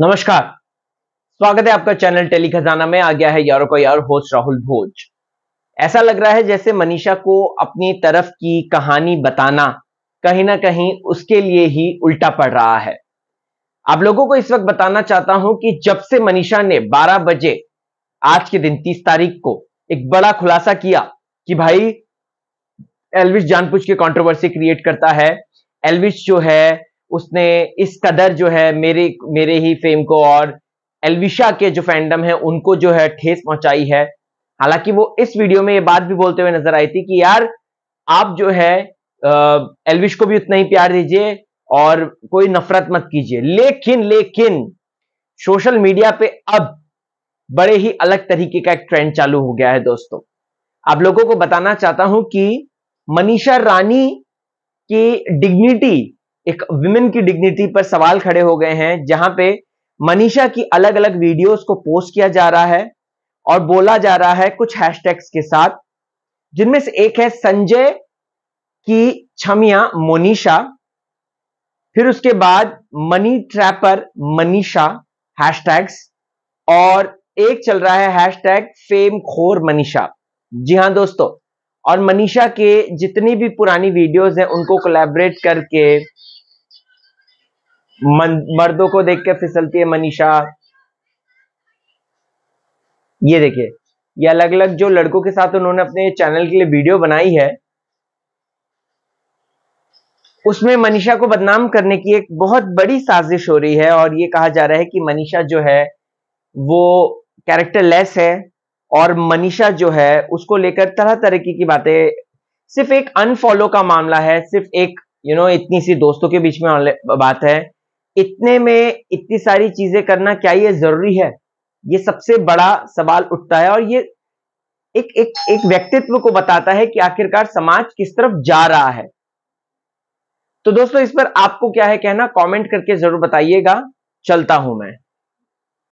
नमस्कार स्वागत है आपका चैनल टेली खजाना में आ गया है यारों का यार होस्ट राहुल भोज ऐसा लग रहा है जैसे मनीषा को अपनी तरफ की कहानी बताना कहीं ना कहीं उसके लिए ही उल्टा पड़ रहा है आप लोगों को इस वक्त बताना चाहता हूं कि जब से मनीषा ने 12 बजे आज के दिन 30 तारीख को एक बड़ा खुलासा किया कि भाई एलविश जानपुछ के कंट्रोवर्सी क्रिएट करता है एलविश जो है उसने इस कदर जो है मेरे मेरे ही फेम को और एलविशा के जो फैंडम है उनको जो है ठेस पहुंचाई है हालांकि वो इस वीडियो में ये बात भी बोलते हुए नजर आई थी कि यार आप जो है एलविश को भी उतना ही प्यार दीजिए और कोई नफरत मत कीजिए लेकिन लेकिन सोशल मीडिया पे अब बड़े ही अलग तरीके का एक ट्रेंड चालू हो गया है दोस्तों आप लोगों को बताना चाहता हूं कि मनीषा रानी की डिग्निटी एक विमेन की डिग्निटी पर सवाल खड़े हो गए हैं जहां पे मनीषा की अलग अलग वीडियोस को पोस्ट किया जा रहा है और बोला जा रहा है कुछ हैशटैग्स के साथ जिनमें से एक है संजय की छमिया मोनिशा फिर उसके बाद मनी ट्रैपर मनीषा हैशटैग्स और एक चल रहा है हैशटैग फेम खोर मनीषा जी हां दोस्तों और मनीषा के जितनी भी पुरानी वीडियोस हैं उनको कोलैबोरेट करके मर्दों को देख के फिसलती है मनीषा ये देखिए ये अलग अलग जो लड़कों के साथ उन्होंने अपने चैनल के लिए वीडियो बनाई है उसमें मनीषा को बदनाम करने की एक बहुत बड़ी साजिश हो रही है और ये कहा जा रहा है कि मनीषा जो है वो कैरेक्टर लेस है और मनीषा जो है उसको लेकर तरह तरह की बातें सिर्फ एक अनफॉलो का मामला है सिर्फ एक यू you नो know, इतनी सी दोस्तों के बीच में बात है इतने में इतनी सारी चीजें करना क्या ये जरूरी है ये सबसे बड़ा सवाल उठता है और ये एक एक एक व्यक्तित्व को बताता है कि आखिरकार समाज किस तरफ जा रहा है तो दोस्तों इस पर आपको क्या है कहना कमेंट करके जरूर बताइएगा चलता हूं मैं